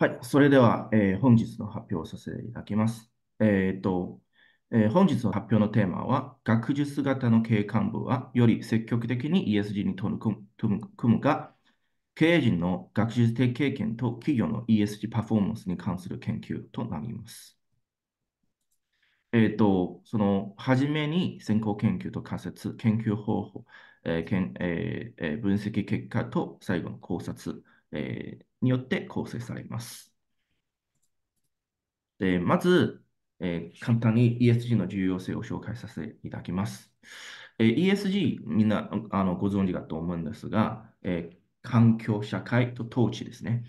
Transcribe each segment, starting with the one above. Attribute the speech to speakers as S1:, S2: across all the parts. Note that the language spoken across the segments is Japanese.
S1: はい、それでは、えー本日の発表をさせていただきます。えーと、えー本日の発表のテーマは、学術型の経営幹部はより積極的に ESG に取り組む組む組むが、経営陣の学術的経験と企業の ESG パフォーマンスに関する研究となります。えーと、その、初めに先行研究と仮説、研究方法、えーけんええー分析結果と最後の考察、えー、によって構成されます。でまず、えー、簡単に ESG の重要性を紹介させていただきます。えー、ESG、みんなあのご存知だと思うんですが、えー、環境、社会と統治ですね。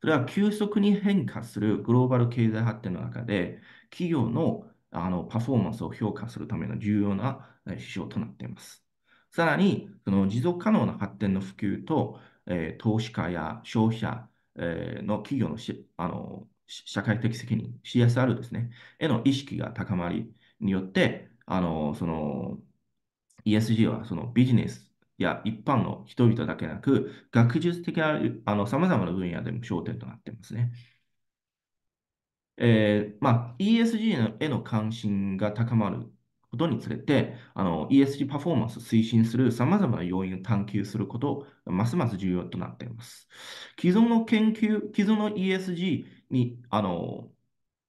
S1: それは急速に変化するグローバル経済発展の中で、企業のあのパフォーマンスを評価するための重要な指標となっています。さらに、その持続可能な発展の普及とえー、投資家や消費者、えー、の企業のしあの社会的責任、CSR ですね、への意識が高まりによって、あのその ESG はそのビジネスや一般の人々だけなく、学術的なさまざまな分野でも焦点となっていますね。えーまあ、ESG への関心が高まることにつれて、あの ESG パフォーマンスを推進する様々な要因を探求することがますます重要となっています。既存の研究、既存の ESG に、あの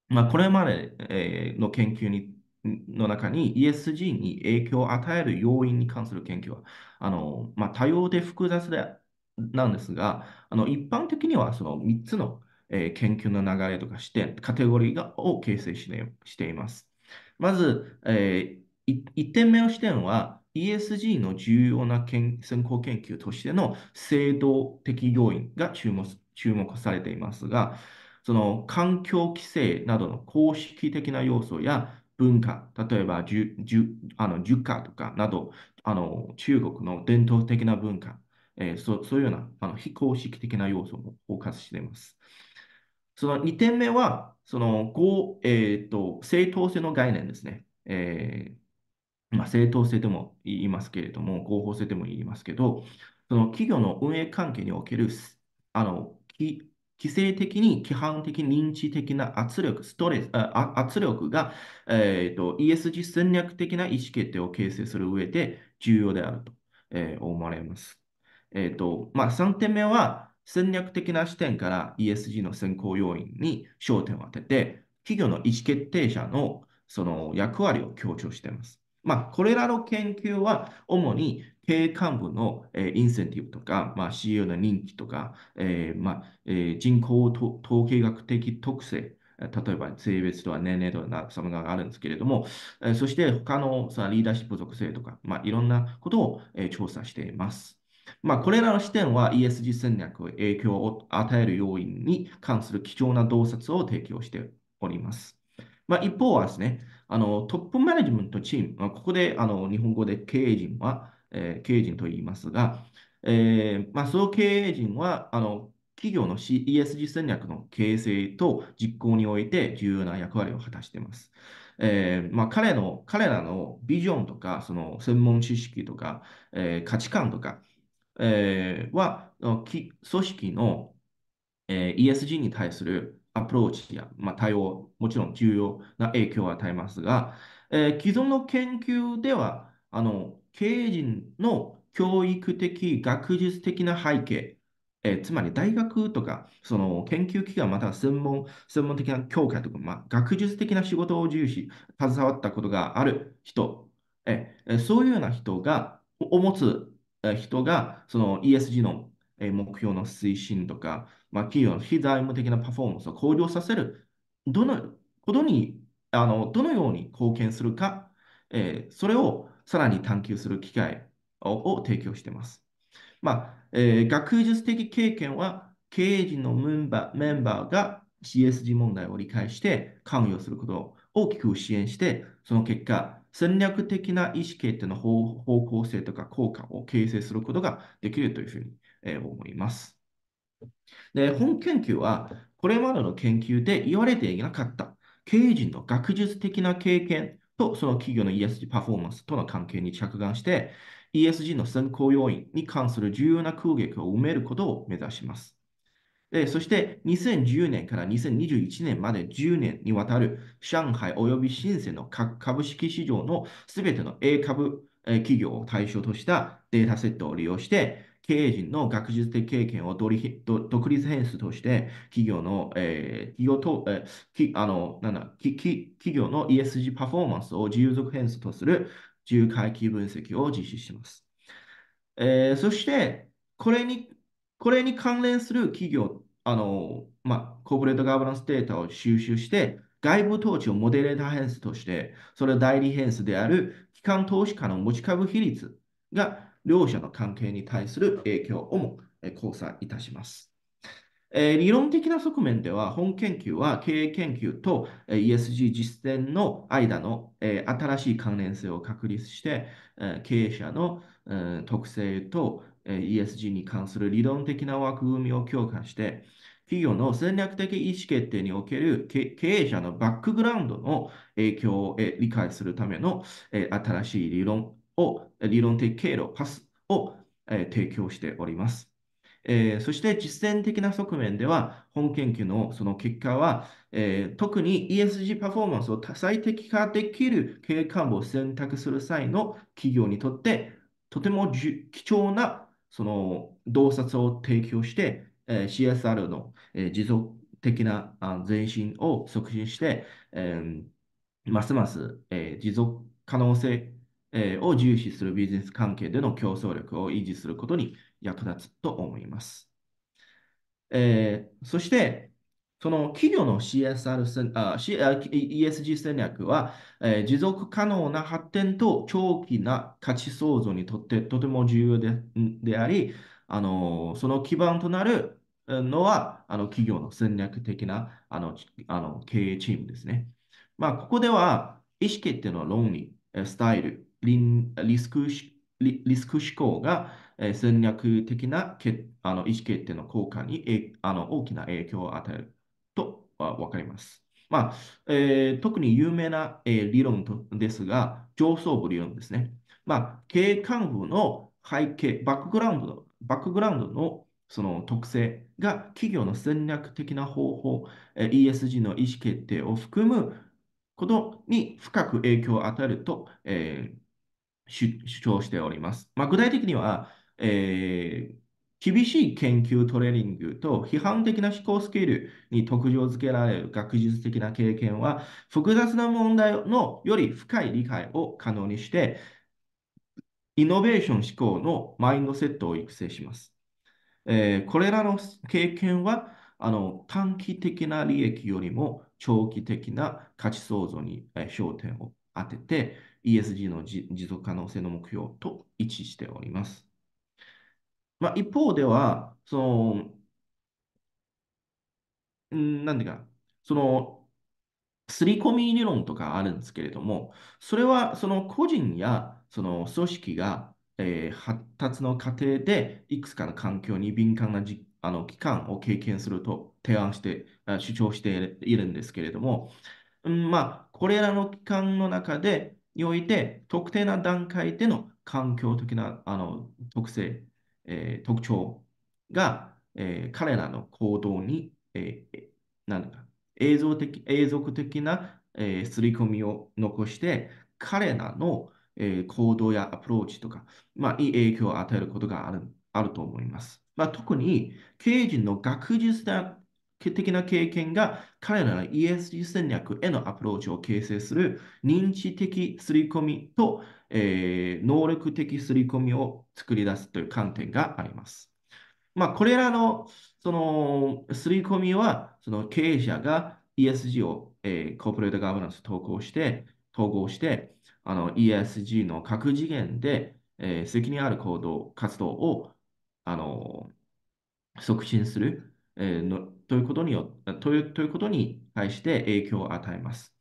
S1: まあ、これまでの研究にの中に ESG に影響を与える要因に関する研究は、あのまあ、多様で複雑でなんですが、あの一般的にはその3つの、えー、研究の流れとかして、カテゴリーがを形成してしています。まず、えー、1点目の視点は、ESG の重要な先行研究としての制度的要因が注目注目されていますが、その環境規制などの公式的な要素や文化、例えば儒家とかなど、あの中国の伝統的な文化、えー、そそういうようなあの非公式的な要素も包括しています。その2点目は、そのえっ、ー、と、正当性の概念ですね。えー、まあ、正当性でも言いますけれども、合法性でも言いますけど、その企業の運営関係における、あの、規制的に規範的認知的な圧力、ストレス、圧力が、えーと、ESG 戦略的な意思決定を形成する上で重要であると、えー、思われます。えっ、ー、と、まあ、3点目は、戦略的な視点から ESG の選考要因に焦点を当てて、企業の意思決定者のその役割を強調しています。まあ、これらの研究は主に経営幹部の、えインセンティブとか、まあ、CEO の任期とか、えー、まあえー、人口統計学的特性、例えば性別とは年齢とはのがあるんですけれども、えそして他のさリーダーシップ属性とか、まあ、いろんなことを、え調査しています。まあ、これらの視点は ESG 戦略を影響を与える要因に関する貴重な洞察を提供しております。まあ、一方はですね、あのトップマネジメントチーム、まあ、ここであの日本語で経営陣は、えー、経営陣と言いますが、えーまあ、その経営陣はあの企業の ESG 戦略の形成と実行において重要な役割を果たしています。えーまあ、彼の彼らのビジョンとか、その専門知識とか、えー、価値観とか、えー、は、組織の、えー、ESG に対するアプローチや、まあ、対応、もちろん重要な影響を与えますが、えー、既存の研究では、あの経営陣の教育的、学術的な背景、えー、つまり大学とか、その研究機関または専門専門的な教科とか、まあ、学術的な仕事を重視、携わったことがある人、えー、そういうような人が、持つ人がその ESG の目標の推進とか、まあ、企業の非財務的なパフォーマンスを向上させる、どのことにあのどのように貢献するか、えー、それをさらに探求する機会を提供しています。まあえー、学術的経験は経営陣のメンバーメンバーが CSG 問題を理解して関与することを大きく支援して、その結果、戦略的な意思決定の方向性とか効果を形成することができるというふうに、え思います。で、本研究は、これまでの研究で言われていなかった経営陣の学術的な経験とその企業の ESG パフォーマンスとの関係に着眼して、ESG の選考要因に関する重要な空撃を埋めることを目指します。そして2010年から2021年まで10年にわたる上海及び深セの株式市場のすべての A 株企業を対象としたデータセットを利用して、経営陣の学術的経験を独立変数として、企業の、えー、企業と、えー、あの、なんだ、企業の ESG パフォーマンスを自由属変数とする自由回帰分析を実施します。えー、そして、これにこれに関連する企業、あの、まあ、コーポレートガバナンスデータを収集して、外部統治をモデレーター変数として、それを代理変数である機関投資家の持ち株比率が両者の関係に対する影響をも交差いたします。え理論的な側面では、本研究は経営研究と ESG 実践の間の、え新しい関連性を確立して、え経営者の、特性と、ESG に関する理論的な枠組みを強化して、企業の戦略的意思決定における経営者のバックグラウンドの影響を理解するための新しい理論を、理論的経路、パスを提供しております。えそして実践的な側面では、本研究のその結果は、え特に ESG パフォーマンスを多彩的化できる経営幹部を選択する際の企業にとって、とても貴重なその洞察を提供して、えー、CSR の、えー、持続的な前進を促進して、えー、ますます、えー、持続可能性、えー、を重視するビジネス関係での競争力を維持することに役立つと思います。えー、そして、その企業の CSR あ ESG 戦略は、えー、持続可能な発展と長期な価値創造にとってとても重要でであり、あのその基盤となるのはあの企業の戦略的なあのあの経営チームですね。まあ、ここでは意思決定の論理、スタイル、リリスクリリスク思考が、戦略的なけあの意思決定の効果にえあの大きな影響を与える。とわかります。まあえー、特に有名な、えー、理論ですが、上層部理論ですね。まあ、経営幹部の背景、バックグラウンドバックグラウンドのその特性が企業の戦略的な方法、えー、ESG の意思決定を含むことに深く影響を与えると、えー、主張しております。まあ、具体的には、えー、厳しい研究トレーニングと批判的な思考スキルに特徴づけられる学術的な経験は、複雑な問題のより深い理解を可能にして、イノベーション思考のマインドセットを育成します。えー、これらの経験はあの短期的な利益よりも長期的な価値創造に、えー、焦点を当てて ESG の持続可能性の目標と一致しております。まあ、一方では、その、んなんていうか、その、刷り込み理論とかあるんですけれども、それはその個人やその組織が、えー、発達の過程でいくつかの環境に敏感なじあの期間を経験すると提案して、主張しているんですけれども、うん、まあ、これらの期間の中でにおいて、特定な段階での環境的なあの特性えー、特徴が、えー、彼らの行動に、えー、なんか映像的永続的な、えー、刷り込みを残して、彼らの、えー、行動やアプローチとか、まあ、いい影響を与えることがあるあると思います。まあ、特に経営陣の学術的な経験が彼らの ESG 戦略へのアプローチを形成する認知的刷り込みと、えー、能力的刷り込みを作り出すという観点があります。まあ、これらのその刷り込みは、その経営者が ESG を、えー、コーポレートガバナンス投稿して、統合して、あの ESG の各次元で、えー、責任ある行動、活動をあの促進する、えー、のということによというということに対して影響を与えます。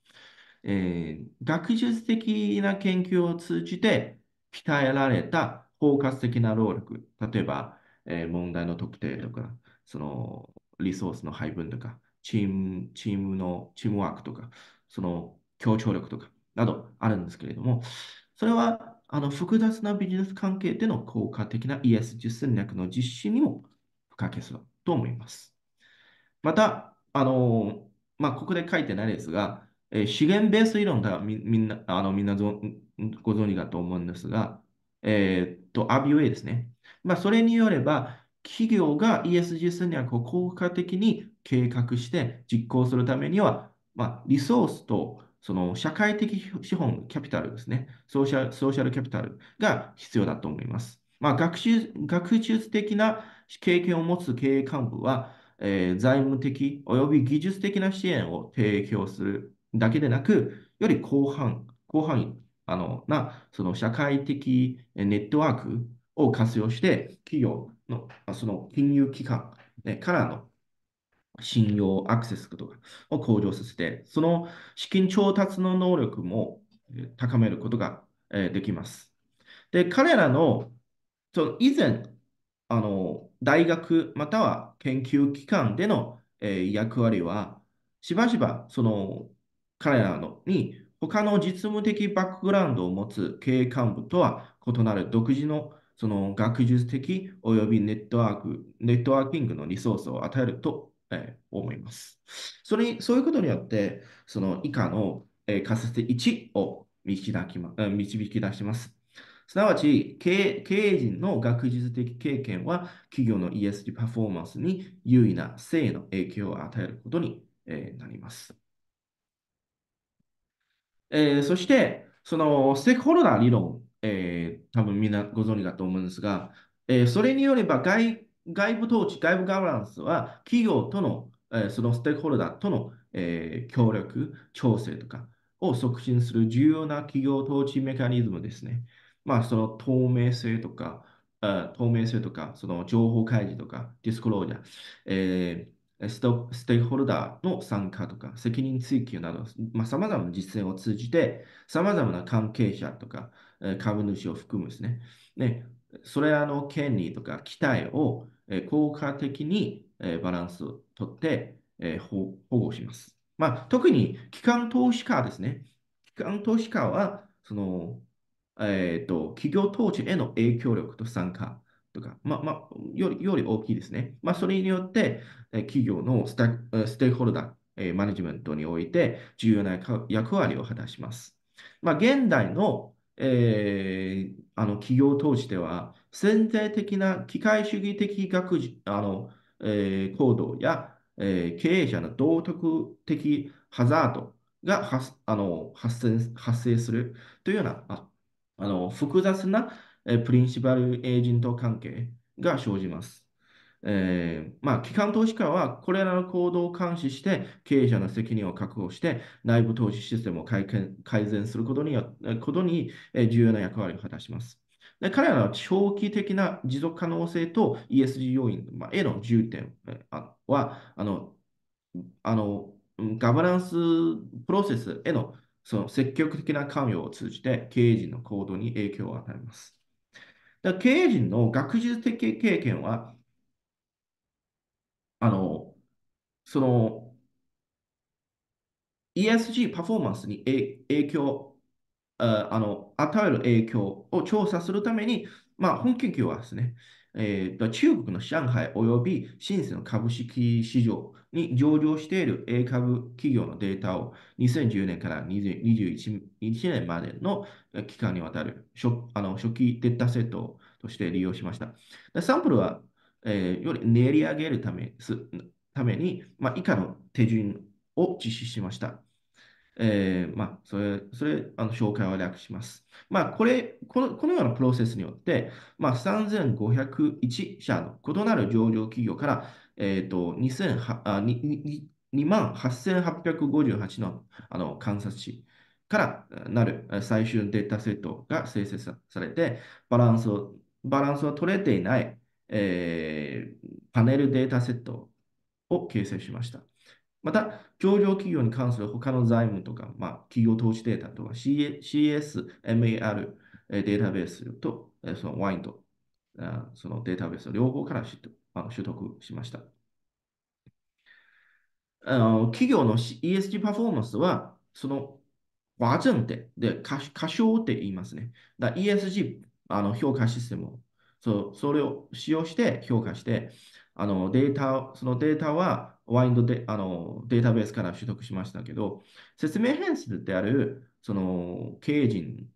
S1: えー、学術的な研究を通じて鍛えられた包括的な労力、例えば、えー、問題の特定とか、そのリソースの配分とか、チーム、チームの、チームワークとか、その協調力とか、などあるんですけれども、それはあの複雑なビジネス関係での効果的な ESG 戦略の実施にも不可欠だと思います。また、あのまあ、ここで書いてないですが、え資源ベース理論とはみみんな、あのみんなぞご存知だと思うんですが、えー、っと、ウェイですね。まあ、それによれば、企業が ESG 戦略を効果的に計画して実行するためには、まあ、リソースとその社会的資本、キャピタルですね、ソーシャルソーシャルキャピタルが必要だと思います。まあ、学習学術的な経験を持つ経営幹部は、えー、財務的および技術的な支援を提供するだけでなく、より広範、広範囲あのなその社会的ネットワークを活用して、企業のその金融機関、からの信用、アクセスとかを向上させて、その資金調達の能力も高めることができます。で、彼らのその以前、あの大学または研究機関での役割は、しばしばその彼らのに他の実務的バックグラウンドを持つ経営幹部とは異なる独自のその学術的及びネットワーク、ネットワーキングのリソースを与えると、え思います。それそういうことによって、その以下の、え仮説1を導き、ま、導き出します。すなわち経、経営陣の学術的経験は企業の ESG パフォーマンスに優位な性の影響を与えることに、えなります。えー、そして、そのステークホルダー理論、えー、多分みんなご存知だと思うんですが、えー、それによれば外、外部統治、外部ガバナンスは企業との、えー、そのステークホルダーとの、えー、協力、調整とかを促進する重要な企業統治メカニズムですね。まあ、その透明性とか、透明性とか、その情報開示とか、ディスクロージャー、えステークホルダーの参加とか、責任追及など、まあ、様々な実践を通じて、様々な関係者とか、株主を含むですね、ねそれらの権利とか期待を効果的にバランスをとって保護します。まあ、特に機関投資家ですね。機関投資家は、その、えー、と、企業統治への影響力と参加とか、まあ、まあ、より、より大きいですね。まあ、それによって、企業のステークホルダー、マネジメントにおいて重要な役割を果たします。まあ、現代の,、えー、あの企業を通しては、潜在的な機械主義的学あの、えー、行動や、えー、経営者の道徳的ハザードが発あの発生発生するというようなああの複雑な、えー、プリンシパルエージェント関係が生じます。えー、まあ、機関投資家はこれらの行動を監視して経営者の責任を確保して内部投資システムを改善することにことに重要な役割を果たします。で彼らの長期的な持続可能性と ESG 要因への重点はあのあのガバナンスプロセスへのその積極的な関与を通じて経営陣の行動に影響を与えます。経営陣の学術的経験はあの、その、ESG パフォーマンスに影響、あの、与える影響を調査するために、まあ、本研究はですね、えー、中国の上海及び深セの株式市場に上場している A 株企業のデータを2010年から21年までの期間にわたる初あの初期データセットとして利用しました。サンプルはえー、より練り上げるためために、まあ、以下の手順を実施しました。えー、まあ、それ、それ、あの、紹介を略します。まあ、これ、この、このようなプロセスによって、まあ、3501社の異なる上場企業から、えー、と、2 8858の、あの、観察誌からなる最終データセットが生成されて、バランスはバランスを取れていないえー、パネルデータセットを形成しました。また、上場企業に関する他の財務とか、まあ、企業投資データとか CS、MAR データベースと、そのワインと、そのデータベース両方から取得しました。あの企業の ESG パフォーマンスは、その和正で、で過小って言いますね。だ ESG あの評価システムをそう、それを使用して評価して、あのデータ、そのデータはワインドであのデータベースから取得しましたけど、説明変数であるその経営陣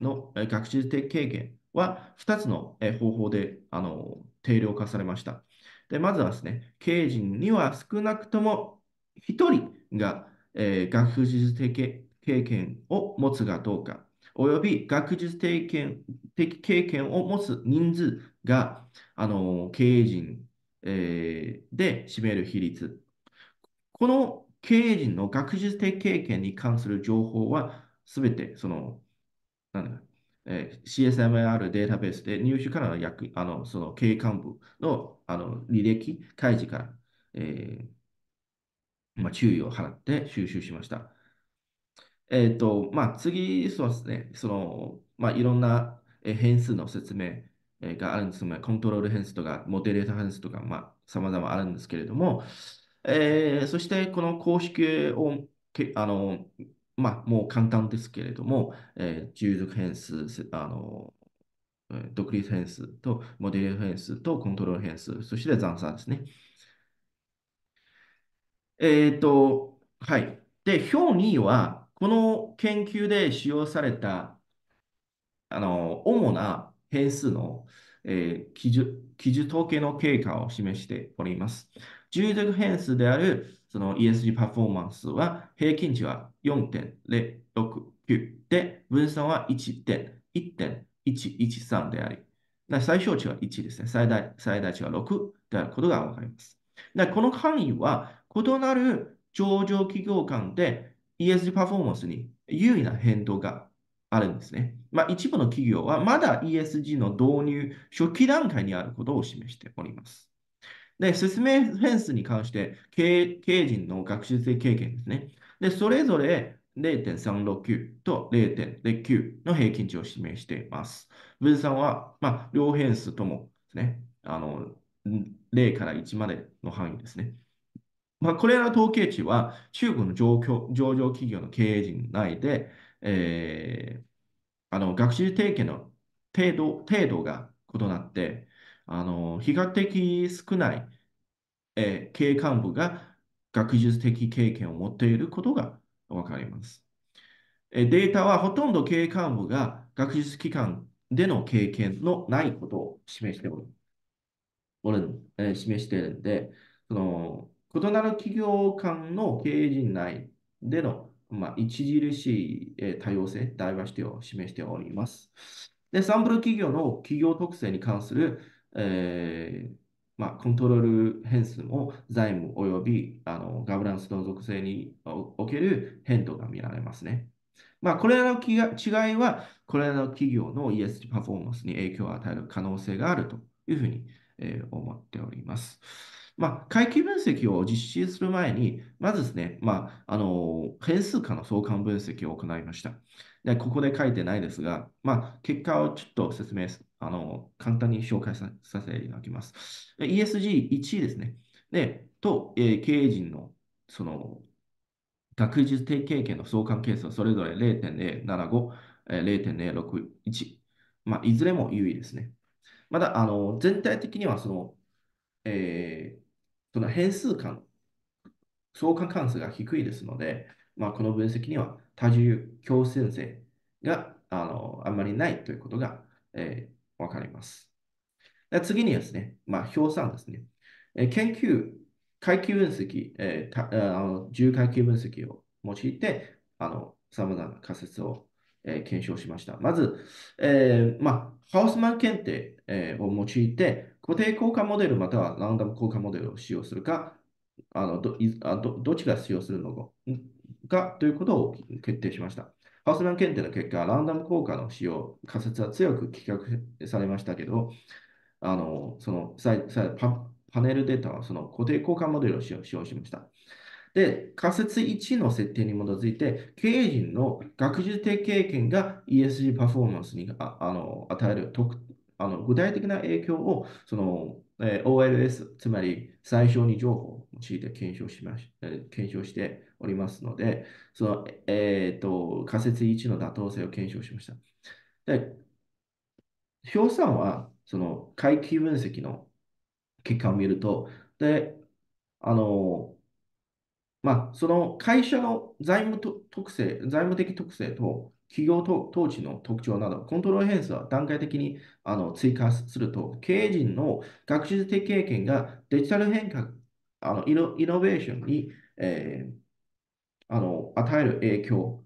S1: の学習的経験は2つの方法であの定量化されました。で、まずはですね、経営陣には少なくとも1人が、えー、学習的経験を持つかどうか。および学術的経験を持つ人数が、あの経営陣、えー、で占める比率。この経営陣の学術的経験に関する情報は、すべてその、なんだえー、CSMR データベースで入手からの役あのその経営幹部のあの履歴開示から、えーまあ、注意を払って収集しました。えっと、まあ、次、そうですね、その、まあ、いろんなえ変数の説明があるんですが、コントロール変数とか、モデレーター変数とか、まあ、ざまあるんですけれども、えー、そして、この公式を、けあの、まあ、もう簡単ですけれども、えー、従属変数、あの、独立変数と、モデレーター変数と、コントロール変数、そして残算ですね。えっ、と、はい。で、表2は、この研究で使用されたあの主な変数の、えー、記述記述統計の経過を示しております。重力変数であるその ESG パフォーマンスは平均値は4.069で分散は1.1.113であり、最小値は1ですね。最大最大値は6であることがわかります。この範囲は異なる上場企業間で ESG パフォーマンスに有意な変動があるんですね。まあ、一部の企業はまだ ESG の導入初期段階にあることを示しております。で、説明フェンスに関して経営陣の学習性経験ですね。で、それぞれ0.369と0.09の平均値を示しています。ブズさんは、まあ、両変数ともですね、あの、0から1までの範囲ですね。まあ、これらの統計値は中国の上上場企業の経営陣内で、えー、あの学習提携の程度程度が異なって、あの比較的少ない、えー、経営幹部が学術的経験を持っていることが分かります。えー、データはほとんど経営幹部が学術機関での経験のないことを示しておる、おるえー、示しているので、その異なる企業間の経営陣内での、まあ、著しい、え多様性、ダイバーシティを示しております。で、サンプル企業の企業特性に関する、えー、まあ、コントロール変数も財務及びあのガバナンスの属性における変動が見られますね。まあ、これらの違いは、これらの企業の ESG パフォーマンスに影響を与える可能性があるというふうに、えー、思っております。まあ、回帰分析を実施する前に、まずですね、まあ、あの変数化の相関分析を行いました。でここで書いてないですが、まあ、結果をちょっと説明あの簡単に紹介させていただきます。ESG1 位ですね。でと、えー、経営陣のその学術経験の相関係数はそれぞれ0.075、0.061、まあ、いずれも優位ですね。まだあの全体的にはその、えその変数感、相関関数が低いですので、まあ、この分析には多重強線性があのあんまりないということが、えー、わかります。次にですね、まあ、表算ですね。えー、研究、階級分析、えー、たあの重階級分析を用いて、あの様々な仮説を、えー、検証しました。まず、えーまあ、ハウスマン検定、えー、を用いて、固定効果モデルまたはランダム効果モデルを使用するか、あのどあどどっちが使用するのかということを決定しました。ハウスマン検定の結果、ランダム効果の使用、仮説は強く企画されましたけど、あのそのパパネルデータはその固定効果モデルを使用しました。で、仮説1の設定に基づいて、経営陣の学術的経験が ESG パフォーマンスにああの与える特あの具体的な影響をその、えー、OLS、つまり最小に情報を用いて検証しまし、えー、検証しておりますので、その、えーと、仮説1の妥当性を検証しました。で表3はその回帰分析の結果を見ると、であのまあ、その会社の財務特性、財務的特性と企業統治の特徴など、コントロール変数は段階的にあの追加すると、経営陣の学習的経験がデジタル変革、あのイノイノベーションに、えー、あの与える影響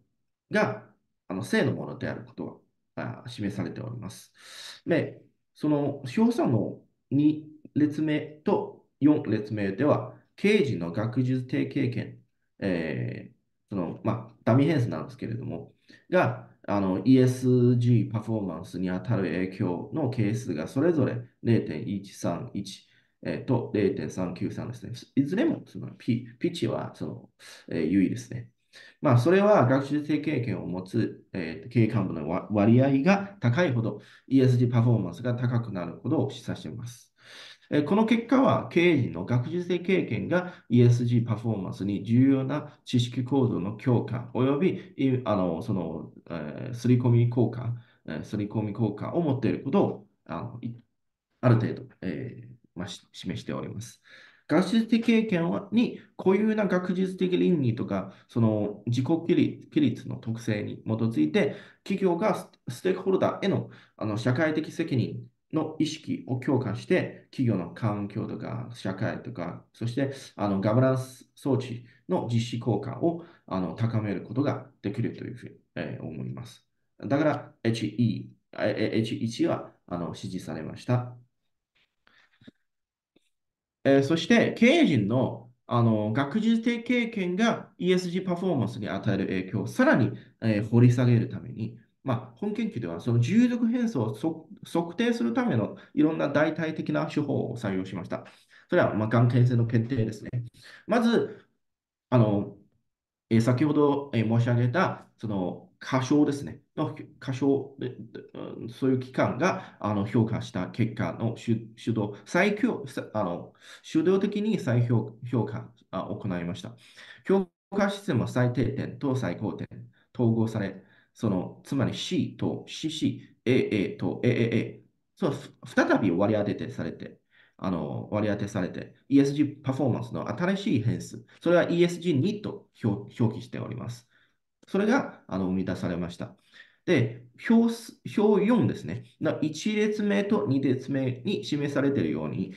S1: があの正のものであることが示されております。で、その表差の2列目と4列目では、経営陣の学術的経験、えーそのまあ、ダミー変数なんですけれども、が、あの ESG パフォーマンスに当たる影響の係数がそれぞれ0.131、えー、と0.393ですね。いずれもそのピピチはその、えー、優位ですね。まあ、それは学習生経験を持つ、えー、経営幹部の割合が高いほど ESG パフォーマンスが高くなることを示唆しています。この結果は経営陣の学術的経験が ESG パフォーマンスに重要な知識構造の強化及びあのその、えー、刷り込み効果、えー、刷り込み効果を持っていることをあのある程度、えーまあ、示しております。学術的経験に固有な学術的倫理とか、その自己規律の特性に基づいて、企業がステークホルダーへのあの社会的責任の意識を強化して、企業の環境とか社会とか、そしてあのガバナンス装置の実施効果をあの高めることができるというふうに、えー、思います。だから HE、H1 はあの支持されました。えー、そして経営陣のあの学術的経験が ESG パフォーマンスに与える影響をさらに、えー、掘り下げるためにまあ、本研究ではその重力変数を測定するためのいろんな代替的な手法を採用しました。それは、まあ、がん検性の決定ですね。まず、あの、えー、先ほど、えー、申し上げた、その、過小ですね。の過小、そういう機関があの評価した結果の主主導、最強、あの主導的に再評評価を行いました。評価システムは最低点と最高点、統合され、その、つまり C と CC、AA と AAA、そう、再び割り当ててされて、あの割り当てされて、ESG パフォーマンスの新しい変数、それは ESG2 と表記しております。それがあの生み出されました。で、表4ですね。1列目と2列目に示されているように、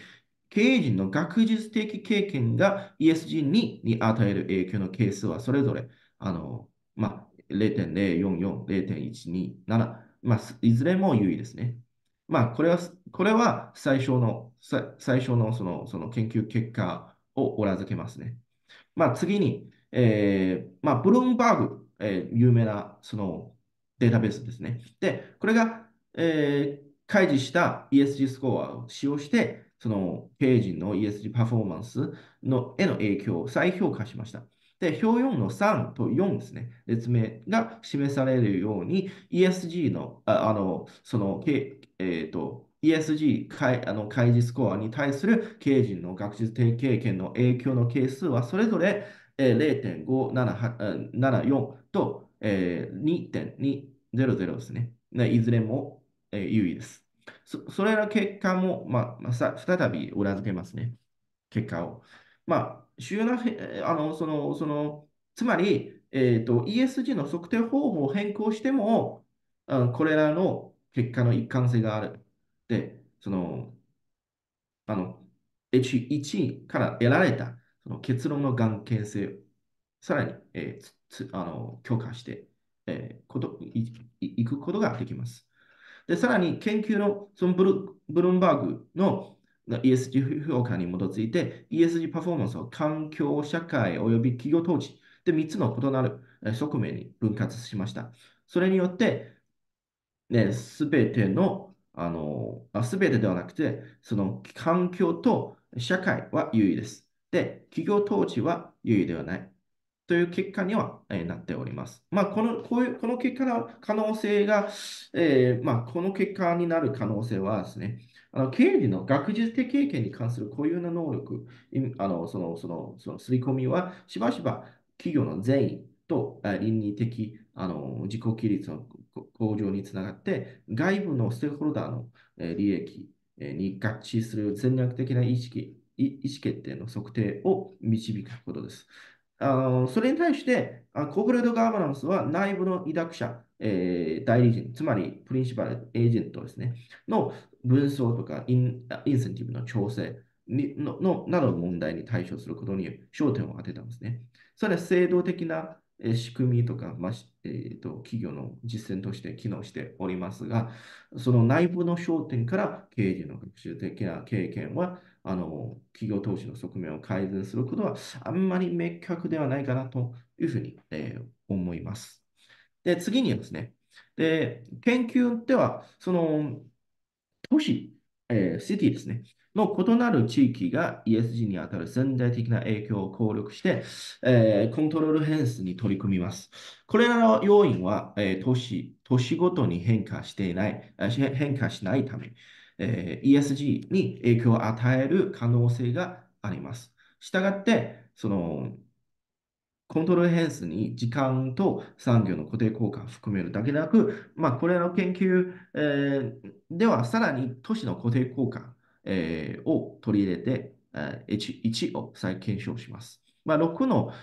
S1: 経営陣の学術的経験が ESG2 に与える影響の係数はそれぞれ、あのまあ、0.044、0.127、まあ、いずれも優位ですね。まあ、これは、これは最初の、最初のその、その研究結果を裏付けますね。まあ、次に、えー、まあ、ブルームバーグ、えー、有名なそのデータベースですね。で、これが、えー、開示した ESG スコアを使用して、その経営陣の ESG パフォーマンスのへの影響を再評価しました。で、表4の3と4ですね、列名が示されるように、ESG の、あの、その、えー、と、ESG 開あの開示スコアに対する経営陣の学術経験の影響の係数はそれぞれ0.574と2.200ですね。いずれも優位です。そそれら結果も、まあ、まあ、再び裏付けますね。結果を。まあ主要な、あの、その、その、つまり、えっ、ー、と、ESG の測定方法を変更しても、うん、これらの結果の一貫性がある。で、その、あの、H1 から得られたその結論の眼見性をさらに、えー、つあの強化して、えー、こといいくことができます。で、さらに研究のそのブルブルームバーグの ESG 評価に基づいて ESG パフォーマンスを環境、社会及び企業統治で3つの異なる側面に分割しました。それによって、全すべての、全すべてではなくて、その環境と社会は優位です。で、企業統治は優位ではない。という結果には、えなっております。まあ、この、こういう、この結果の可能性が、えー、まあ、この結果になる可能性はですね、あの経理の学術的経験に関する固有な能力、あのそのそのその刷り込みはしばしば企業の善意と倫理的あの自己規律の向上につながって、外部のステークホルダーの利益に合致する戦略的な意識意思決定の測定を導くことです。あのそれに対して、コーポレートガバナンスは内部の委託者えー、代理人、つまりプリンシパル、エージェントですね、の文章とかインインセンティブの調整にののなどの問題に対処することに焦点を当てたんですね。それは制度的な仕組みとか、まあえーと、企業の実践として機能しておりますが、その内部の焦点から経営の学習的な経験は、あの企業投資の側面を改善することはあんまり明確ではないかなというふうに、えー、思います。で、次にですね、で、研究では、その、都市、えー、シティですね、の異なる地域が ESG にあたる潜在的な影響を考慮して、えー、コントロール変数に取り組みます。これらの要因は、えー、都市、都市ごとに変化していない、変化しないため、えー、ESG に影響を与える可能性があります。したがって、その、コントロール変数に時間と産業の固定効果を含めるだけでなく、まあ、これらの研究、えー、ではさらに都市の固定効果、えー、を取り入れて、えー、1を再検証します。まあ、6の、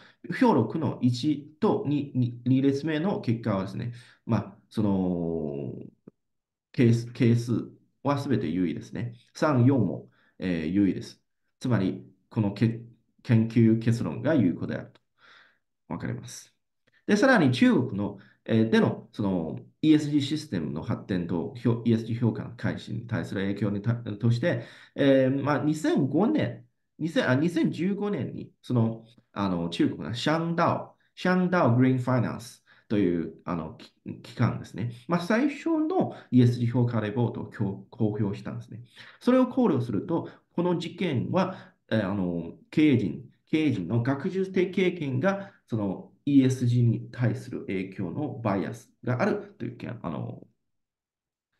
S1: 表6の1と 2, 2列目の結果はですね、まあ、その係数係数はすべて優位ですね。3、4も、えー、優位です。つまり、このけ研究結論が有効であると。かます。で、さらに中国の、えー、でのその ESG システムの発展と ESG 評価の開始に対する影響にとして、えー、まあ、2005年、2000あ2015年にそのあの中国のシャンダオ、シャンダオグリーンファイナンスというあの機関ですね、まあ、最初の ESG 評価レポートを公表したんですね。それを考慮すると、この事件は、えー、あの経営陣、経営陣の学術的経験がその ESG に対する影響のバイアスがあるというあの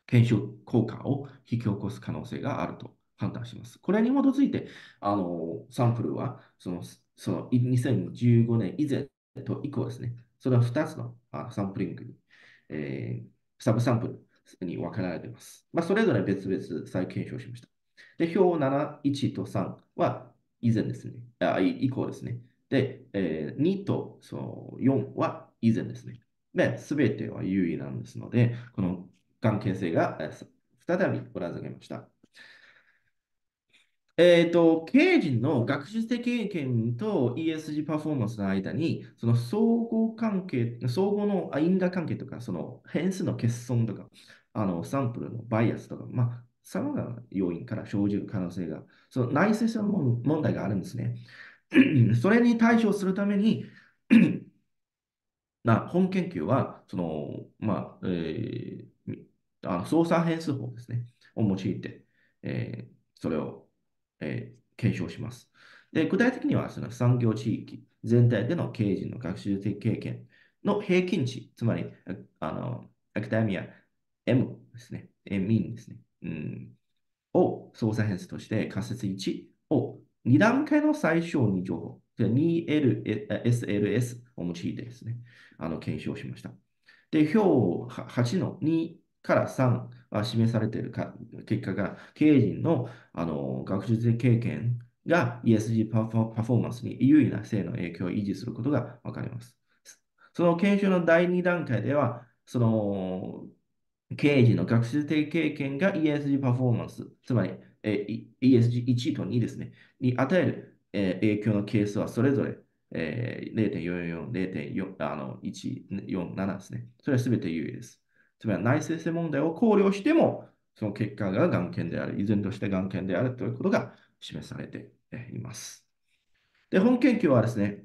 S1: 検証効果を引き起こす可能性があると判断します。これに基づいて、あのサンプルはそのその2015年以前と以降ですね、それは2つのサンプリングに、えー、サブサンプルに分けられています。まあ、それぞれ別々再検証しました。で、表7、1と3は以前ですね、あ以降ですね、で、えー、2とその4は以前ですね。で、すべては優位なんですので、この関係性が、再び裏付けました。えっ、ー、と、経営陣の学術的経験と ESG パフォーマンスの間に、その相互関係、相互の因果関係とか、その変数の欠損とか、あのサンプルのバイアスとか、まあ、様々な要因から生じる可能性が、その内政者の問題があるんですね。それに対処するために 本研究は、その、まあ、えー、あの操作変数法ですね、を用いて、えー、それを、えー、検証します。で、具体的には、その産業地域全体での経営陣の学習的経験の平均値、つまり、あの、アカデミア M ですね、M ですね、うん、を操作変数として仮説1を2段階の最小に情報、2LSLS を用いてですね、あの検証しました。で、表8の2から3は示されているか結果が、経営陣のあの学術経験が ESG パフォーマンスに優位な性の影響を維持することが分かります。その研修の第2段階では、その経営陣の学習的経験が ESG パフォーマンス、つまりえー、ESG1 位と2ですね、に与える、えー、影響のケースはそれぞれ、えー、0.44、0.147ですね。それはすべて有意です。つまり内生成問題を考慮しても、その結果が眼見である、依然として眼見であるということが示されています。で、本研究はですね、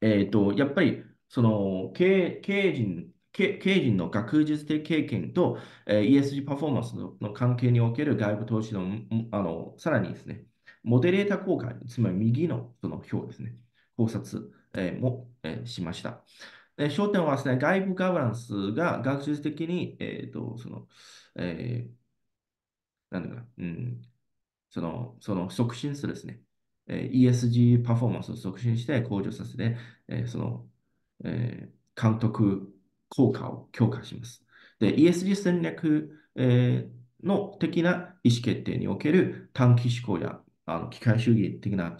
S1: えっ、ー、と、やっぱり、その経営陣経陣の学術的経験と、えー、ESG パフォーマンスの関係における外部投資のあのさらにですね、モデレーター効果、つまり右のその表ですね、考察、えも、えしました。え焦点はですね、外部ガバナンスが学術的に、えーとそのえー、なんだかうん、そのその促進するですね、えー、ESG パフォーマンスを促進して向上させて、えその、えー、監督効果を強化します。で、ESG 戦略、えー、の的な意思決定における短期思考やあの機械主義的な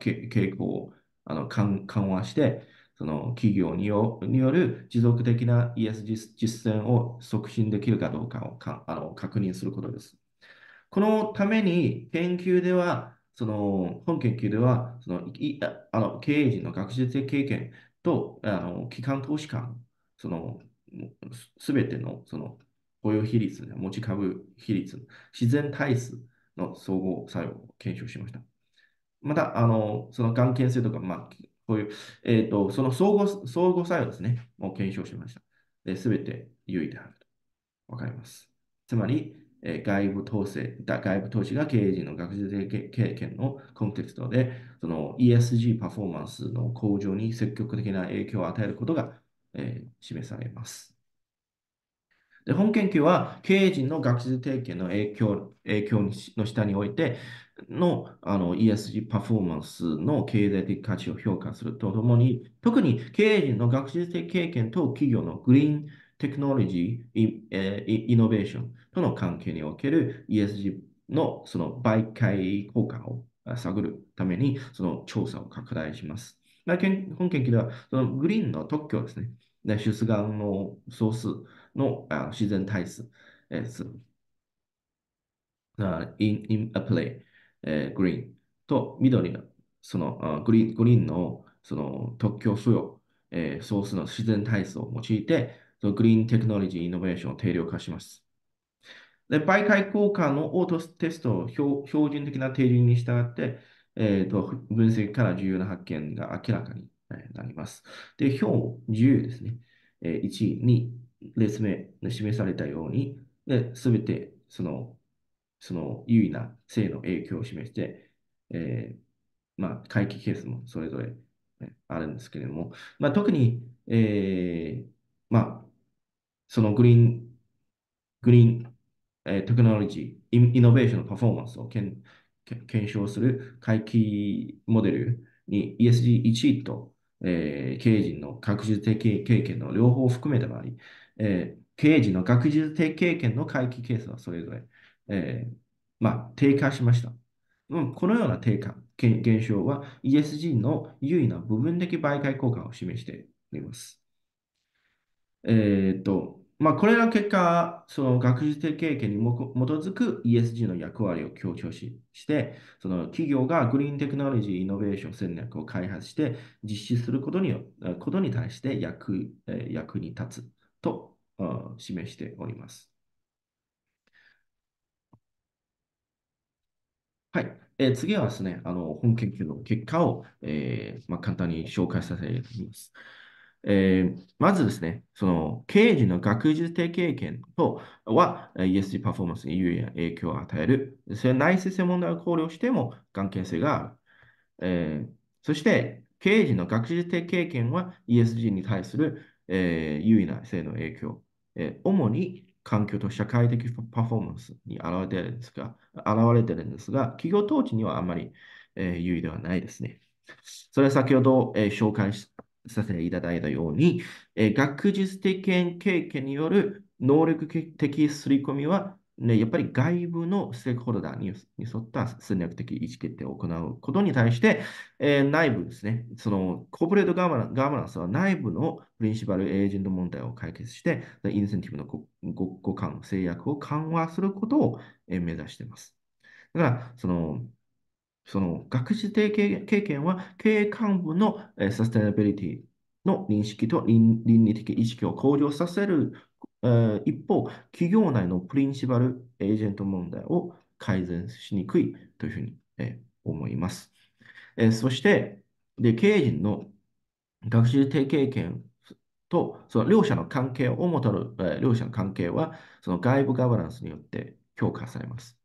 S1: 傾向をあの緩和して、その企業による持続的な ESG 実践を促進できるかどうかをかあの確認することです。このために研究では、その本研究ではそのいあの経営陣の学術経験とあの機関投資家その、すべての、その、雇用比率、持ち株比率、自然体質の総合作用を検証しました。また、あの、その眼検性とか、まあ、こういう、えっ、ー、と、その相互、相互作用ですね、を検証しました。すべて優位であると。わかります。つまり、えー、外部統制、外部投資が経営陣の学術経験のコンテクストで、その ESG パフォーマンスの向上に積極的な影響を与えることがえー、示されます。で本研究は経営陣の学術提携の影響影響の下においてのあの ESG パフォーマンスの経済的価値を評価するとともに、特に経営陣の学術的経験と企業のグリーンテクノロジーイ,、えイノベーションとの関係における ESG のその媒介効果を探るためにその調査を拡大します。本研究では、そのグリーンの特許ですね、出願の総数のあの自然体数、in, in a play、えー、グリーンと緑のそのグリーングリーンのその特許素与、えー、ソースの自然体数を用いて、そのグリーンテクノロジーイノベーションを定量化します。で媒介効果のオートテストを標準的な定義に従って、えーと、分析から重要な発見が明らかになります。で、表10ですね。えー、1、2、列目で示されたように、すべてその、その優位な性の影響を示して、えー、まあ、回帰ケースもそれぞれ、ね、あるんですけれども、まあ、特に、えー、まあ、そのグリーン、グリーン、えー、テクノロジー、イノベーションのパフォーマンスを検検証する回帰モデルに ESG1 位と、えー、経営陣の学術的経験の両方含めた場合、えー、経営陣の学術的経験の回帰ケースはそれぞれ、えー、まあ、低下しました。うん、このような低下、現象は ESG の優位な部分的媒介効果を示しています。えっ、と、まあ、これの結果、その学術的経験に基づく ESG の役割を強調し、して、その企業がグリーンテクノロジーイノベーション戦略を開発して実施することにことに対して役役に立つと示しております。はい。えー、次はですね、あの本研究の結果を、えーまあ、簡単に紹介させていただきます。えまずですね、その経営陣の学術的経験とは ESG パフォーマンスに有意な影響を与える。それ内政性問題を考慮しても関係性がある。えー、そして、経営陣の学術的経験は ESG に対する、えー、有意な性の影響、えー、主に環境と社会的パフォーマンスに現れているんですが、現れてるんですが、企業統治にはあまり、えー、有意ではないですね。それは先ほど、えー、紹介したさせていただいたように、え学術的経験による能力的刷り込みは、ね、やっぱり外部のステークホルダーに沿った戦略的意思決定を行うことに対して、えー、内部ですね、そのコーポレートガバナンスは内部のプリンシバルエージェント問題を解決して、インセンティブの互換、制約を緩和することを目指しています。だから、その、その学習的経験は経営幹部の、えサステナビリティの認識と倫理的意識を向上させる、え一方、企業内のプリンシバルエージェント問題を改善しにくいというふうに、え思います。えそしてで、経営陣の学習的経験とその両者の関係をもたる、え両者の関係はその外部ガバナンスによって強化されます。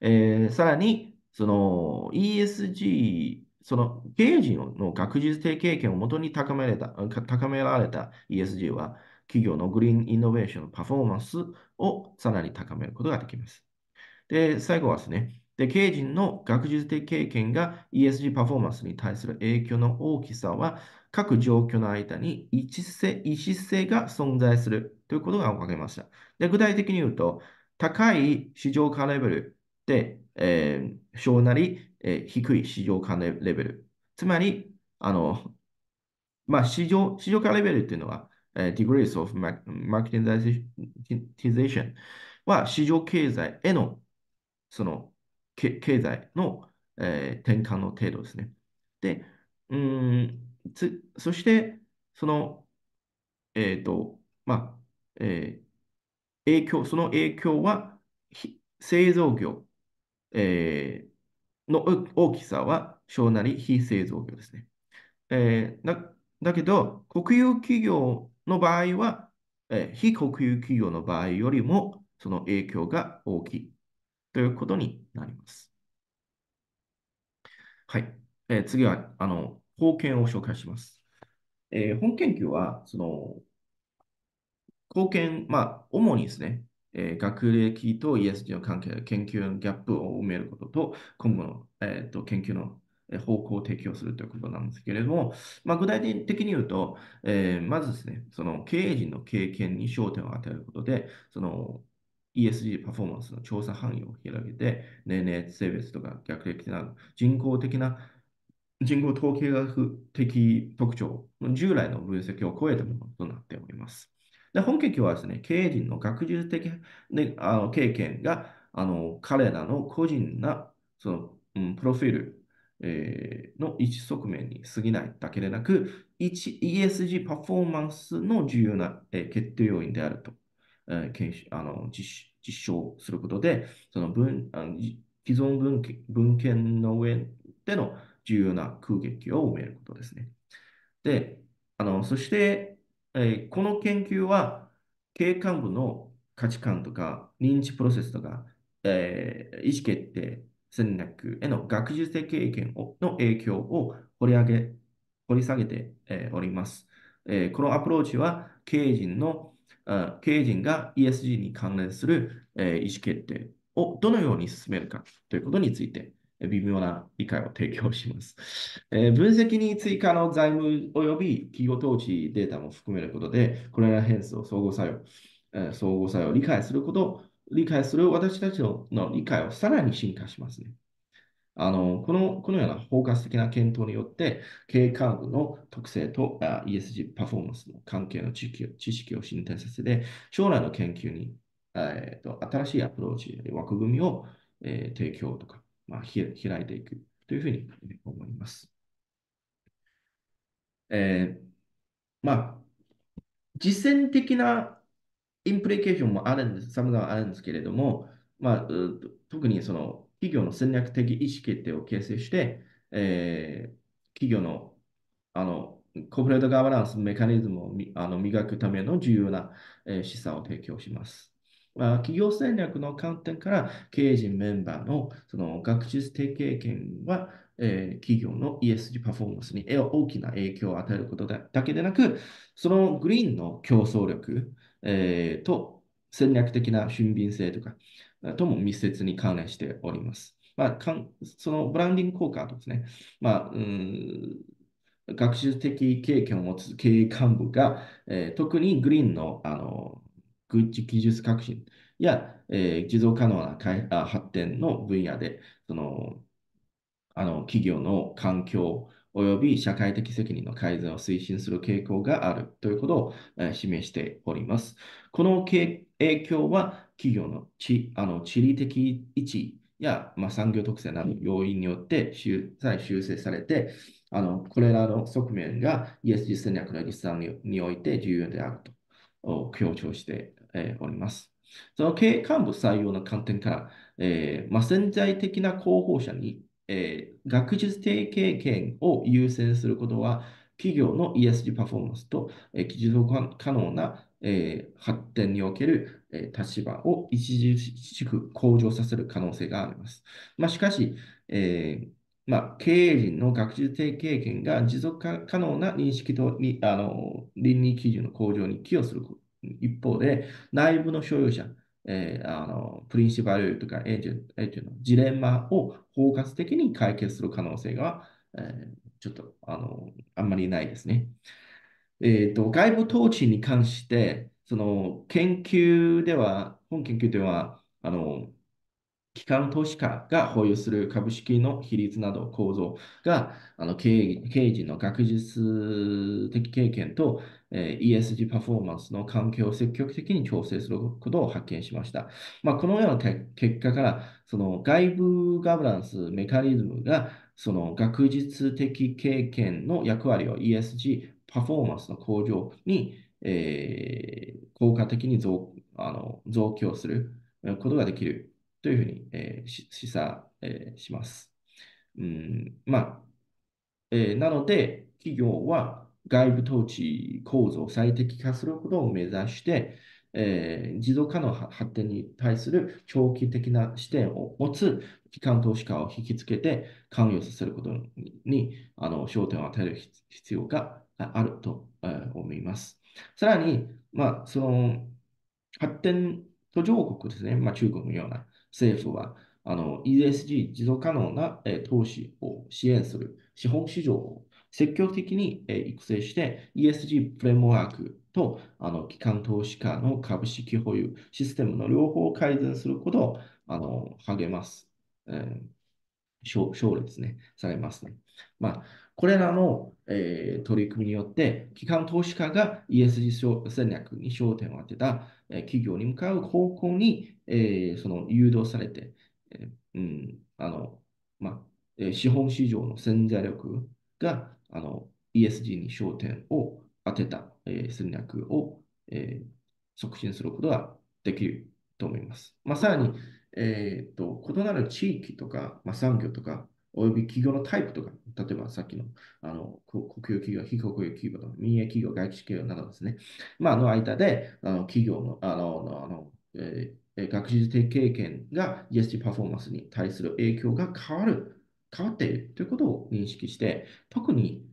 S1: えさらに、その ESG、その経営陣の学術的経験をもとに高めれた高められた ESG は、企業のグリーンイノベーションのパフォーマンスをさらに高めることができます。で、最後はですね、で経営陣の学術的経験が ESG パフォーマンスに対する影響の大きさは、各状況の間に一致性性が存在するということが分かりました。で具体的に言うと、高い市場化レベルで、えー、小なり、えー、低い市場化レベル。つまり、あの、まあ、市場、市場間レベルっていうのは、えー、degrees of marketization は市場経済への、その、け経済の、えー、転換の程度ですね。で、うんつそして、その、えっ、ー、と、まあ、えー、影響、その影響は製造業、えー、の大きさは小なり非製造業ですね。えー、だだけど、国有企業の場合は、えー、非国有企業の場合よりもその影響が大きいということになります。はい。えー、次は、あの、法権を紹介します。えー、本研究は、その、貢献、まあ、主にですね、えー、学歴と ESG の関係、研究のギャップを埋めることと、今後の、えーと、研究の方向を提供するということなんですけれども、まあ、具体的に言うと、えー、まずですね、その経営陣の経験に焦点を与えることで、その ESG パフォーマンスの調査範囲を広げて、年齢、性別とか逆歴など、人工的な人工統計学的特徴、従来の分析を超えたものとなっております。で、本研究はですね、経営陣の学術的、ね、あの経験が、あの彼らの個人なその、うん、プロフィール、えー、の一側面に過ぎないだけでなく、ESG パフォーマンスの重要な、えー、決定要因であると、えー、検あの実証することで、その分あの既存文献文献の上での重要な空撃を埋めることですね。で、あのそして、えー、この研究は、警官部の価値観とか、認知プロセスとか、えー、意思決定戦略への学術的経験をの影響を掘り上げ、掘り下げて、えー、おります。えー、このアプローチは、経営陣の、経営が ESG に関連する、えー、意思決定をどのように進めるかということについて、微妙な理解を提供します。えー、分析に追加の財務及び企業統治データも含めることで、これら変数を相互作用、えー、相互作用を理解すること、理解する私たちのの理解をさらに進化しますね。あのこのこのような包括的な検討によって、経営幹部の特性とあ ESG パフォーマンスの関係の知識を知識を進展させて、将来の研究に、えーと、と新しいアプローチ、枠組みを、えー、提供とかまあ、開いていくというふうに思います。えー、まあ、実践的なインプリケーションもあるんです、サムがあるんですけれども、まあ、特にその企業の戦略的意思決定を形成して、えー、企業のあのコーポレートガバナンスメカニズムをあの磨くための重要な、えー、資産を提供します。企業戦略の観点から経営陣メンバーのその学術的経験は、えー、企業の ESG パフォーマンスに大きな影響を与えることだけでなく、そのグリーンの競争力、えー、と戦略的な俊敏性とかとも密接に関連しております。まあ、かんそのブランディング効果とですね、まあ、うん学習的経験を持つ経営幹部が、えー、特にグリーンのあのグッチ技術革新や、えー、持続可能な発展の分野で、その、あの、企業の環境及び社会的責任の改善を推進する傾向があるということを、えー、示しております。この影響は、企業の地あの地理的位置や、まあ、産業特性など要因によって修再修正されて、あのこれらの側面が ESG 戦略の立案において重要であると強調してえおります。その経営幹部採用の観点から、えーまあ、潜在的な候補者に、えー、学術提経験を優先することは、企業の ESG パフォーマンスと、えー、持続可能な、えー、発展における、えー、立場を著しく向上させる可能性があります。まあ、しかし、えーまあ、経営陣の学術的経験が持続可能な認識とにあの倫理基準の向上に寄与する一方で、内部の所有者、えー、あのプリンシパルとかエージェントエージェントのジレンマを包括的に解決する可能性が、えー、ちょっとあのあんまりないですね。えーと、外部統治に関して、その研究では、本研究では、あの機関投資家が保有する株式の比率など構造があの経営陣の学術的経験と ESG パフォーマンスの環境を積極的に調整することを発見しました。まあ、このような結果から、その外部ガバナンスメカニズムが、その学術的経験の役割を ESG パフォーマンスの向上に、えー、効果的に増あの増強することができるというふうに、えー、示唆、えー、します。うんまあえー、なので、企業は外部統治構造を最適化することを目指して、えー、持続可能発展に対する長期的な視点を持つ機関投資家を引きつけて関与させることにあの焦点を与える必要があると思います。さらに、まあ、その発展途上国ですね、まあ、中国のような政府は、あの ESG 持続可能な、えー、投資を支援する資本市場を積極的に育成して ESG フレームワークとあの機関投資家の株式保有システムの両方を改善することをあの励ます、えー、勝利ですね、されますね。まあ、これらの、えー、取り組みによって、機関投資家が ESG 戦略に焦点を当てた、えー、企業に向かう方向に、えー、その誘導されて、えーうんあのまあえー、資本市場の潜在力があの ESG に焦点を当てた、えー、戦略を、えー、促進することができると思います。まあ、さらに、えーと、異なる地域とか、まあ、産業とか、および企業のタイプとか、例えばさっきのあの国有企業、非国有企業とか、民営企業、外資企業などですね、まあの間であの企業のあのあの、えー、学術的経験が ESG パフォーマンスに対する影響が変わる変わっているということを認識して、特に、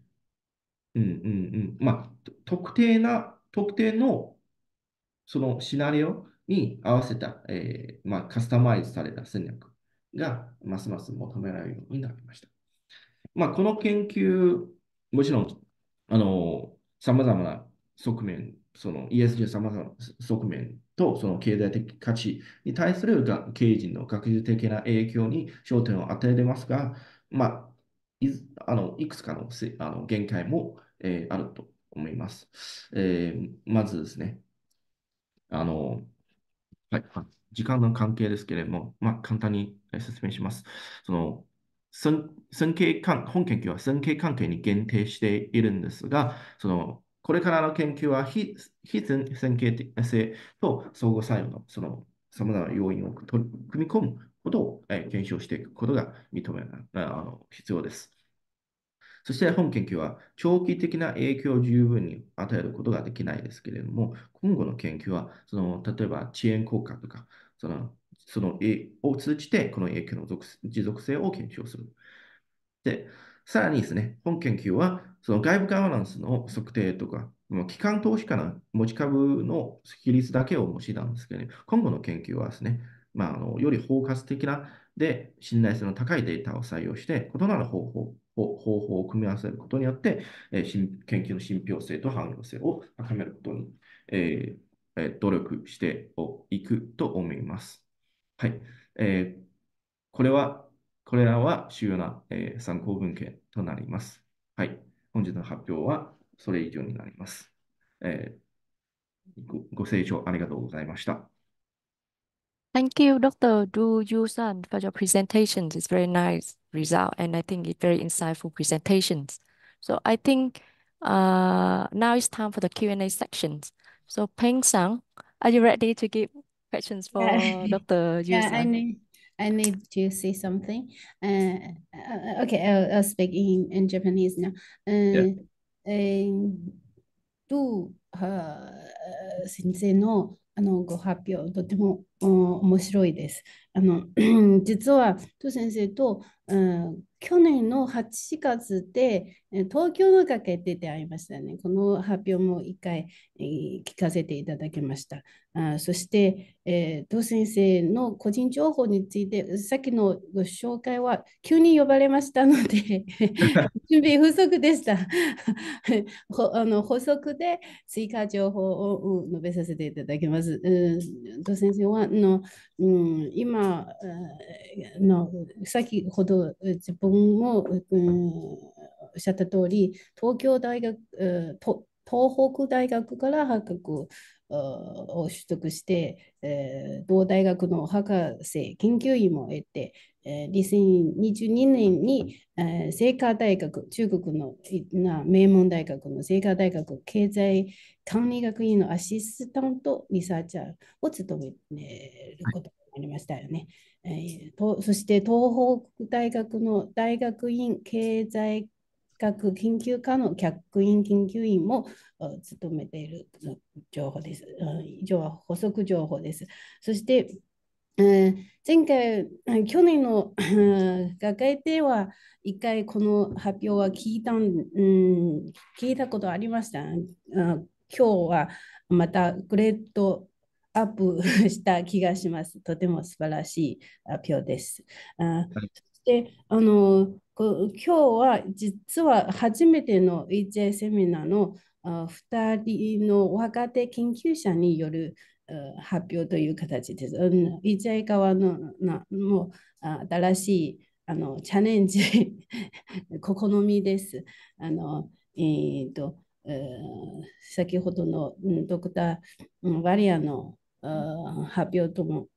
S1: うんうんうん、まあ、特定な、特定のそのシナリオに合わせた、えー、まあ、カスタマイズされた戦略がますます求められるようになりました。まあ、この研究、もちろん、あの、さまざまな側面、その ESG さまざまな側面とその経済的価値に対する経営陣の学術的な影響に焦点を与えれますが、まあ、いあのいくつかのせあの限界も、えー、あると思います。えー、まずですね、あの、はい、時間の関係ですけれども、まあ、簡単に説明します。その神経本研究は線形関係に限定しているんですが、そのこれからの研究は非非線形性と相互作用のその様々な要因を取り組み込むことを、えー、検証していくことが認めあの必要です。そして本研究は長期的な影響を十分に与えることができないですけれども、今後の研究はその例えば遅延効果とか、そのそのを通じてこの影響の持続性を検証する。でさらにですね、本研究は、その外部ガバナンスの測定とか、機関投資家の持ち株の比率だけを用いたんですけど、ね、今後の研究はですね、まあ、あのより包括的なで信頼性の高いデータを採用して、異なる方法方法を組み合わせることによって、えー、研究の信憑性と汎用性を高めることに、えーえー、努力していくと思います。はいえー、これはこれらは主要な、えー、参考文献となります。はい。本日の発表はそれ以上になります。えー、ごご清聴ありがとうございました。
S2: Thank you, Dr. Du Yusan, for your presentations. It's very nice result, and I think it's very insightful presentations. So I think uh, now it's time for the Q&A sections. So Peng Sang, are you ready to give questions for yeah. Dr. Yusan? Yeah, I mean
S3: I need to say something. Uh, uh, okay, I'll, I'll speak in, in Japanese now. Uh, yeah. uh, と、は先生のあのご発表、とても um, 面白いです。あの 実はト先生と、うん、去年の8月で東京の崖で出会いましたね。この発表も1回、えー、聞かせていただきました。あそして、えー、ト先生の個人情報についてさっきのご紹介は急に呼ばれましたので 準備不足でした。あの補足で追加情報を述べさせていただきます。うん、先生は今の、うん、今の先ほど自分も、うん、おっしゃった通り東京大学、う東北大学から博学を取得して、えー、同大学の博士研究員も得て、え2022年に、えー、清華大学、中国の名門大学の清華大学経済管理学院のアシスタントリサーチャーを務めることになりましたよね。はい、えとそして東北大学の大学院経済学研究科の客員研究員も務めている情報です。以上は補足情報です。そして前回、去年の 学会では、一回この発表は聞いた、うん、聞いたことありました。今日はまたグレートアップ した気がします。とても素晴らしい発表です。はい、そしてあの今日は実は初めての EJ セミナーの2人の若手研究者による発表という形です。イチャイカワのなもう新しいあのチャレンジ 試みです。あのえーと、先ほどのドクター・ワリアの発表とも、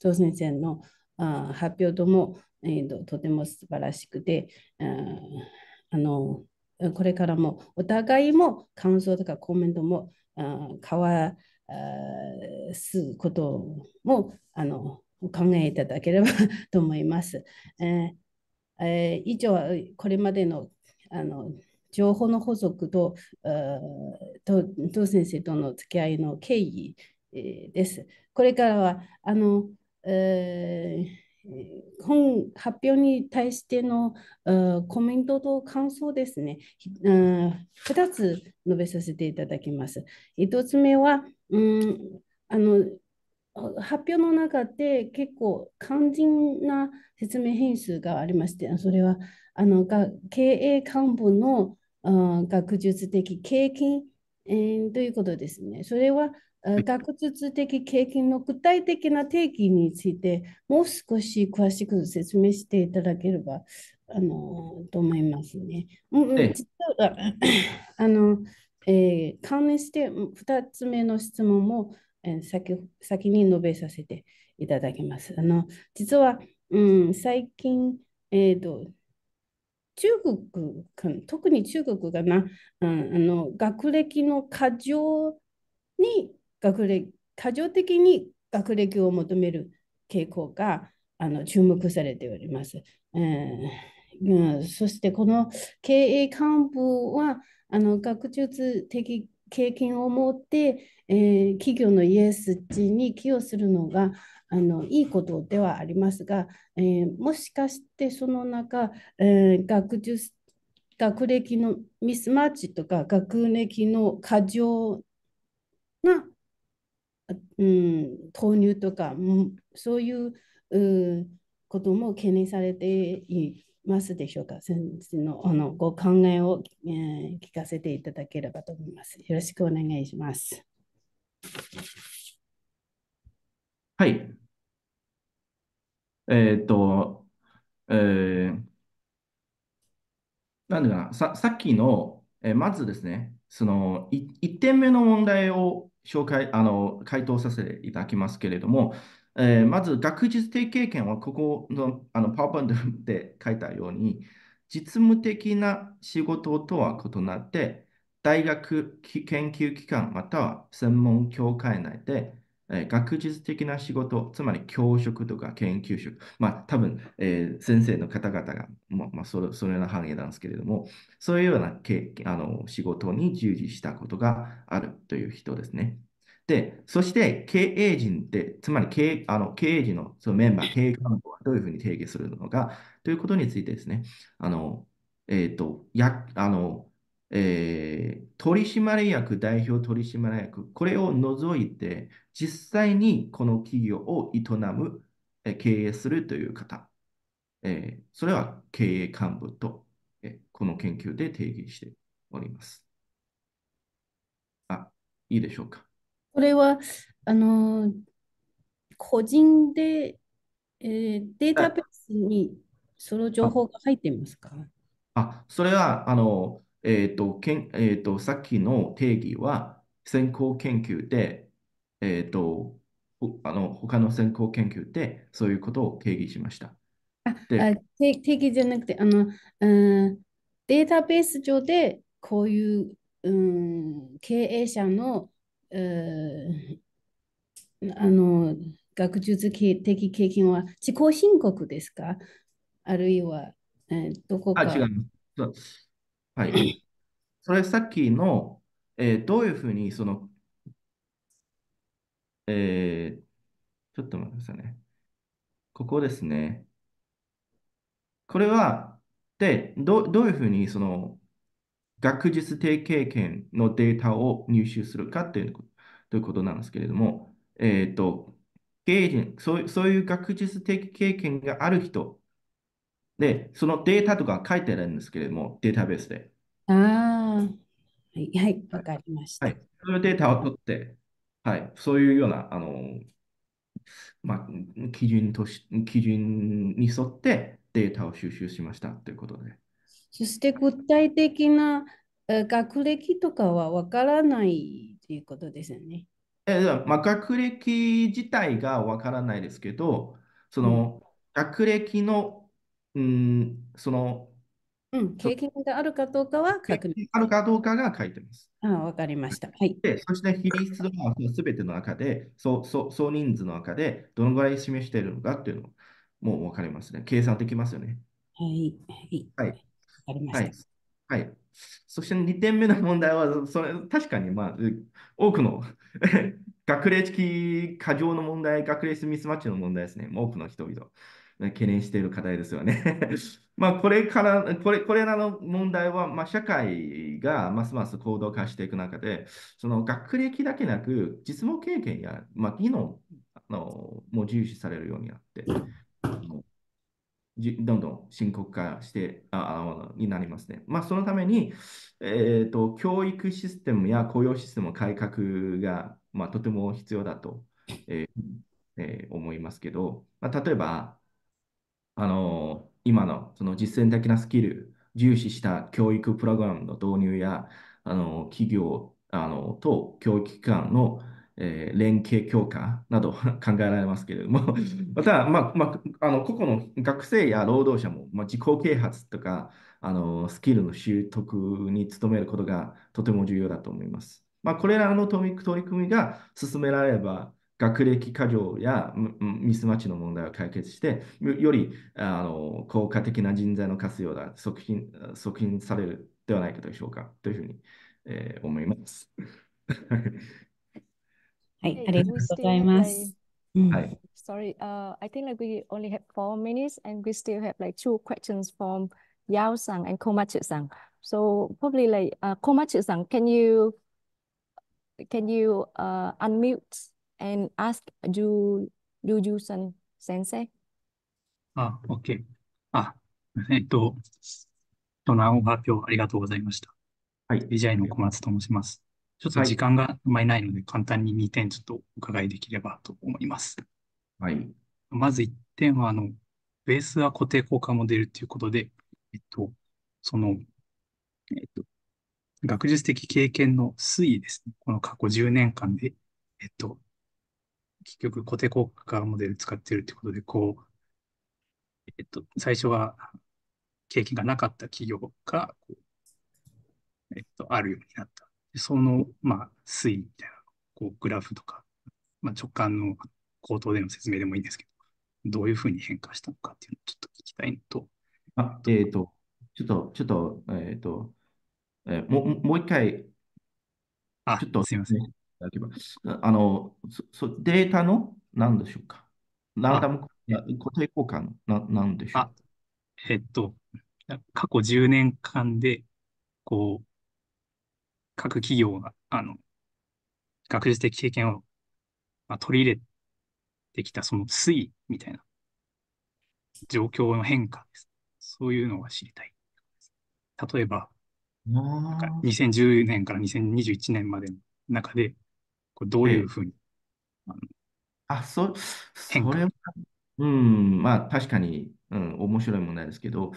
S3: 当選者の発表とも、えーと、とても素晴らしくて、あのこれからもお互いも感想とかコメントも交わすることもあのお考えいただければと思います。えー、えー、以上はこれまでのあの情報の補足とと先生との付き合いの経緯、えー、です。これからはあの、えー、本発表に対してのコメントと感想ですね、2つ述べさせていただきます。1つ目は、うんあの発表の中で結構肝心な説明変数がありましてそれはあのが経営幹部のあ学術的経験、えー、ということですね。それは学術的経験の具体的な定義についてもう少し詳しく説明していただければあのと思いますね。うん、実は あのえー、関連して2つ目の質問も、えー、先先に述べさせていただきます。あの実は、うん、最近、えーと、中国特に中国がな、うん、あの学歴の過剰に学歴過剰的に学歴を求める傾向があの注目されております。えーうん、そしてこの経営幹部はあの学術的経験を持って、えー、企業のイエス値に寄与するのがあのいいことではありますが、えー、もしかしてその中、えー、学術学歴のミスマッチとか学歴の過剰な、うん、投入とかそういう、うことも懸念されていますでしょうか先生のあのご考えを、えー、聞かせていただければと思います。よろしくお願いします。
S1: はい。えっ、と、えー、なんでかな、ささっきの、えー、まずですね、その1点目の問題を紹介あの回答させていただきますけれども、えー、まず学術的経験はここのあのパワーポイントで書いたように、実務的な仕事とは異なって、大学、研究機関または専門協会内で、えー、学術的な仕事、つまり教職とか研究職、まあ多分、えー、先生の方々が、まあ、まあ、それそれの範囲なんですけれども、そういうようなあの仕事に従事したことがあるという人ですね。で、そして経営陣って、つまり経あの経営陣のそのメンバー、経営幹部はどういうふうに定義するのかということについてですね、あの、えっ、ー、と、や、あの、えー、取締役、代表取締役、これを除いて、実際にこの企業を営む、えー、経営するという方、えー、それは経営幹部と、えこの研究で定義しております。あ、いいでしょうか。
S3: これは、あの、個人で、えー、データベースにその情報が入っていますか
S1: あそれは、あの、えっ、ー、とけんえーと、さっきの定義は先行研究で、えっ、ー、と、あの他の先行研究でそういうことを定義しました。あ定
S3: 義じゃなくてあの、うん、データベース上でこういう、うん、経営者のあの学術的経験は自己申告ですかあるいは、えー、どこか。あ、違う。
S1: はい。それさっきの、えー、どういうふうにその、えー、ちょっと待ってくださいね。ここですね。これは、で、どどういうふうにその、学術提携権のデータを入手するかというということなんですけれども、えっ、ー、と、そうそういう学術的経験がある人で、そのデータとか書いてあるんですけれども、データベースで。
S3: ああ、はいはい、わかりました、はい。
S1: そのデータを取って、はい、そういうような、あの、まあ、基準とし、基準に沿ってデータを収集しましたということで。
S3: そして具体的な学歴とかはわからないということですよね。
S1: えまあ、学歴自体がわからないですけど、その、学歴の、うん、その、
S3: うん、経験があるかどうかは確
S1: 認。あるかどうかが書いてます。わかりました。はい。で、そして比率はすべての中で、そう、そう、総人数の中で、どのぐらい示しているのかっていうのも、もうわかりますね。計算できますよね。はい。はい。はいりました。はい。そして2点目の問題は、それ確かに、まあ、多くの 学歴過剰の問題、学歴ミスマッチの問題ですね。多くの人々、懸念している課題ですよね。まあ、これから、これ、これらの問題は、まあ、社会がますます行動化していく中で、その学歴だけなく、実務経験や、まあ、技能も重視されるようになって、どんどん深刻化してああになりますね。まあ、そのために、えーと、教育システムや雇用システム改革が、まあ、とても必要だと、えー、えー、思いますけど、まあ、例えばあのー、今のその実践的なスキル重視した教育プログラムの導入やあの企業あのと教育機関のえー、連携強化など 考えられますけれどもまた、まあまあ、あの個々の学生や労働者も、まあ、自己啓発とかあのスキルの習得に努めることがとても重要だと思います。まあ、これらの取り組みが進められれば、学歴過剰やミスマッチの問題を解決して、よりあの効果的な人材の活用が促進促進されるではないかでしょうかというふうに、えー、思います。はい、ありがとうございます。はい。
S2: Sorry, mm. uh, I think like we only have four minutes and we still have like two questions from Yao Sang and Komachi Sang. So probably like uh, Komachi Sang, can you can you uh, unmute and ask do ah, do ah, you san sensei?
S4: あ、OK。あ、えっと、と、なお発表ありがとうございました。はい。BJ の小松と申します。ちょっと時間があまりないので、簡単に2点ちょっとお伺いできればと思います。はい。まず1点は、あの、ベースは固定効果モデルということで、えっと、その、えっと、学術的経験の推移ですね。この過去10年間で、えっと、結局固定効果モデル使ってるってことで、こう、えっと、最初は経験がなかった企業が、えっと、あるようになった。その、まあ、推移みたいな、こう、グラフとか、まあ、直感の口頭での説明でもいいんですけど、どういうふうに変化したのかっていうのをちょっと聞きたいのと。
S1: あ、えっ、ー、と、ちょっと、ちょっと、えっ、ー、と、えー、ももう一回、あ、ちょっと、すみません。あのそそ、データの何でしょうかランダム固定交換ななんでしょうあ、
S4: えっと、過去10年間で、こう、各企業が、あの、学術的経験を、まあ、取り入れてきたその推移みたいな状況の変化です。そういうのが知りたい。例えば、なんか2010年から2021年までの中で、どういうふうに、
S1: あそ、それは、うん、まあ確かに、うん、面白い問題ですけど、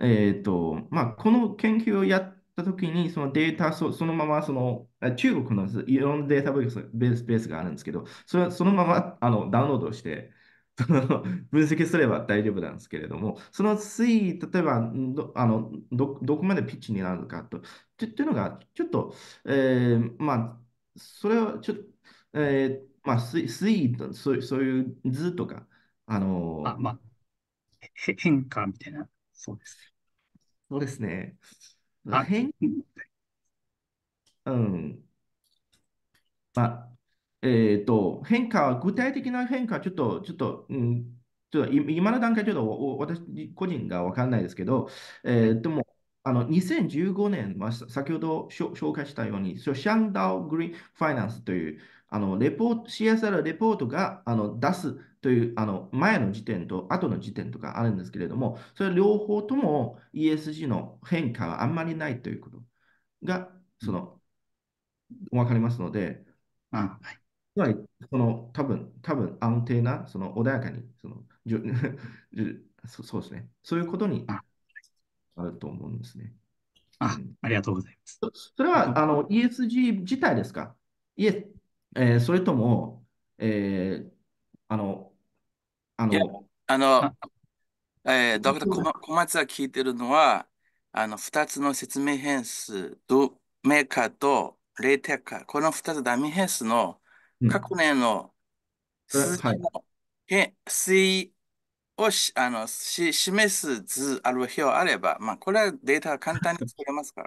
S1: えっ、ー、と、まあこの研究をやったときに、そのデータそ、そのままその、中国のいろんなデータベースベースがあるんですけど、それはそのままあのダウンロードして、その 分析すれば大丈夫なんですけれども、その推移、例えばどあのどどこまでピッチになるかとというのが、ちょっと、えー、まあ、それはちょっと、えー、まあ、推移とそうそういう図とか、あのー、あまあ、変化みたいな、そうです。そうですね。らへんうん。まあ、えっと、変化、は具体的な変化、ちょっと、ちょっと、うん、ちょっと今の段階、ちょっとお私個人がわかんないですけど、えー、でも、あの2015年、まあ、先ほど紹介したように、シャンダオ・グリーン・ファイナンスという、あのレポート CSR レポートがあの出すというあの前の時点と後の時点とかあるんですけれども、それ両方とも ESG の変化はあんまりないということが、その、わかりますので、あはい、つまり、その多分、多分安定な、その穏やかに、そのじゅ そうですね、そういうことにあると思うんですね。あ、ありがとうございます。それはあの ESG 自体ですかえー、それとも、えー、あの、あの、あの、えー、ドクター小松小が聞いてるのは、あの、二つの説明変数、ドメーカーとレーテカー、この二つダミ変数の過去各年のそれい。をし、あの、し、示す図ある表あれば、まあ、これはデータが簡単に作れますか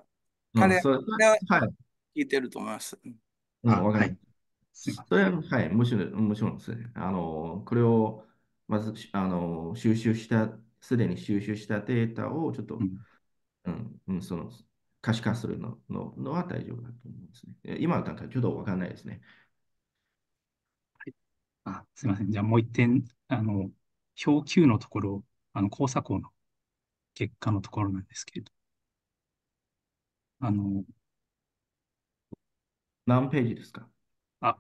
S1: ら、うん、れ、は
S4: い。聞いてると思います。
S1: うん、わかりまそれは、はい、もちろん、もちろんですね。あの、これを、まず、あの、収集した、すでに収集したデータをちょっと、うん、うん、その、可視化するのののは大丈夫だと思うんですね。今の段階、ちょっとわかんないですね。
S4: はい、あすみません。じゃあもう一点、あの、表 Q のところ、あの、交差項の結果のところなんですけど。あの、
S1: 何ページですかあ、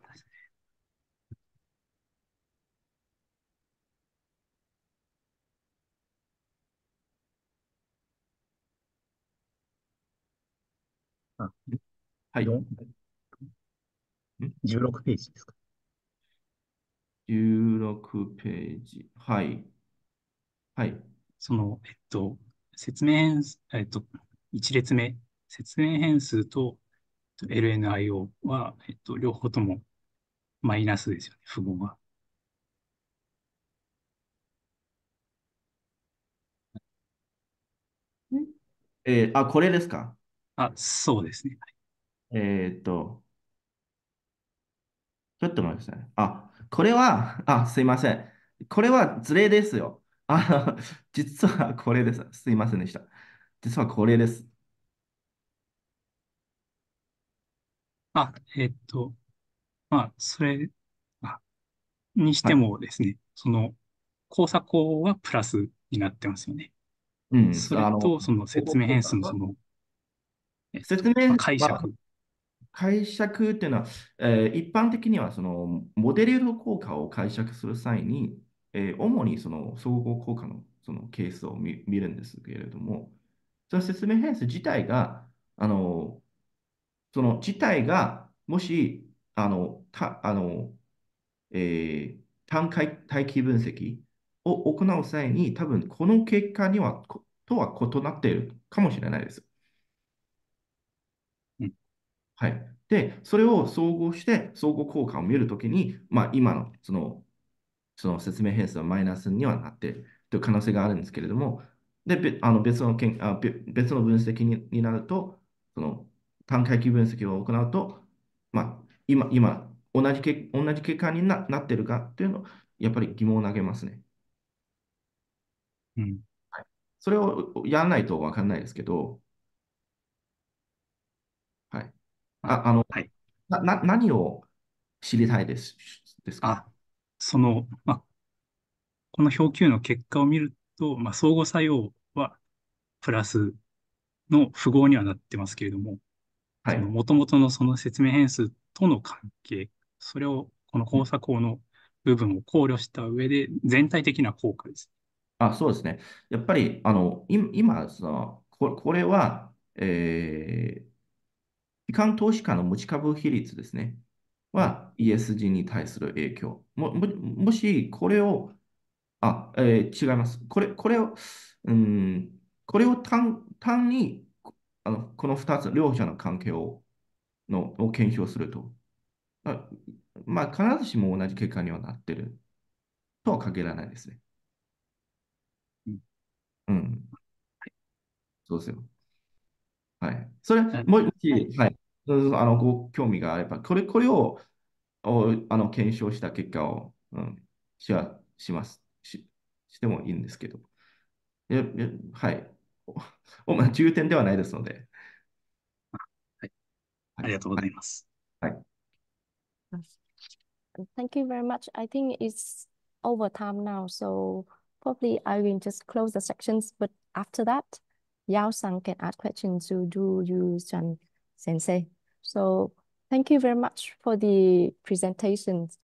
S1: はい。ん
S4: ?16 ページですか。
S1: 16ページ。はい。はい。その、えっと、
S4: 説明えっと、1列目、説明変数と LNIO は、えっと、両方ともマイナスですよね、符号は。
S1: えー、あ、これですかあ、そうですね。えーっと、ちょっと待ってください。あ、これは、あ、すいません。これはズレですよ。あ、実はこれです。すいませんでした。実はこれです。あ、えっと、まあ、それ、あ、に
S4: してもですね、その、工作法はプラスになってますよね。うん。それの、と、その説明変数のその、えっ説と、まあ、明、解まあ、釈。
S1: 解釈っていうのは、えー一般的にはそのモデル効果を解釈する際に、えー主にその総合効果の、そのケースを見、見るんですけれども、その説明変数自体があのその事態が、もし、あの、たあの、えー、単回待機分析を行う際に、多分この結果にはとは異なっているかもしれないです。うん、はい。で、それを総合して、総合効果を見るときに、まあ、今のそのその説明変数はマイナスにはなっているという可能性があるんですけれども、で、あの別のけんあ別の分析になると、その単回帰分析を行うと、まあ、今、今同じけ、同じ結果にななってるかというのを、やっぱり疑問を投げますね。うん、はい、それをやらないと分かんないですけど、はい。あ、あの、はい、な、な、何を知りたいです、ですかあ、
S4: その、まあ、この表給の結果を見ると、まあ、相互作用はプラスの符号にはなってますけれども、はい、もともとのその説明変数との関係、それをこの交差項の部分を考慮した上で、全体的な効果です。
S1: あそうですね。やっぱり、あの、今、そのこ、これは、えー、機関投資家の持ち株比率ですね、は ESG に対する影響。ももし、これを、あ、えー、違います。これ、これを、うん、これを単単にあのこの2つ、両者の関係をのを検証すると、あまあ、必ずしも同じ結果にはなってるとは限らないですね。うん。そうですよ。はい。それ、もし、はい、はい、あのご興味があれば、これこれををあの検証した結果を、うん、シェアしますし。してもいいんですけど。ええはい。主な重点ではないですので。はい、ありがとうございます。はい。
S2: Thank you very much. I think it's over time now, so probably I will just close the sections, but after that, Yao Sang can ask questions to Do you, Chan Sensei. So thank you very much for the presentations.